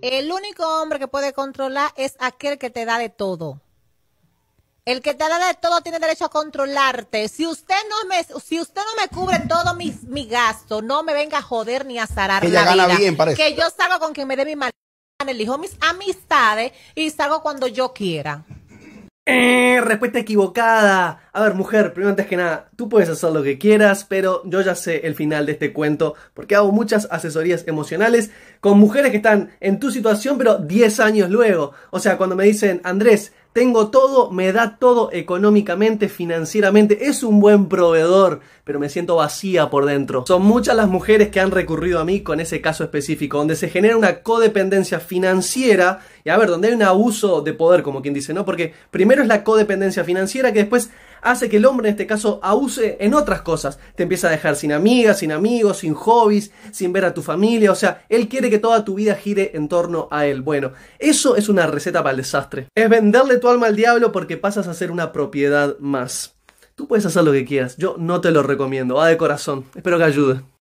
El único hombre que puede controlar es aquel que te da de todo. El que te da de todo tiene derecho a controlarte. Si usted no me, si usted no me cubre todo mi, mi gasto, no me venga a joder ni a zarar Que yo salgo con quien me dé mi mal, elijo mis amistades y salgo cuando yo quiera. Eh, respuesta equivocada. A ver, mujer, primero antes que nada, tú puedes hacer lo que quieras, pero yo ya sé el final de este cuento porque hago muchas asesorías emocionales con mujeres que están en tu situación, pero 10 años luego. O sea, cuando me dicen, Andrés, tengo todo, me da todo económicamente, financieramente, es un buen proveedor, pero me siento vacía por dentro. Son muchas las mujeres que han recurrido a mí con ese caso específico, donde se genera una codependencia financiera, y a ver, donde hay un abuso de poder, como quien dice, ¿no? Porque primero es la codependencia financiera que después hace que el hombre en este caso abuse en otras cosas. Te empieza a dejar sin amigas, sin amigos, sin hobbies, sin ver a tu familia. O sea, él quiere que toda tu vida gire en torno a él. Bueno, eso es una receta para el desastre. Es venderle tu alma al diablo porque pasas a ser una propiedad más. Tú puedes hacer lo que quieras, yo no te lo recomiendo, va de corazón, espero que ayude.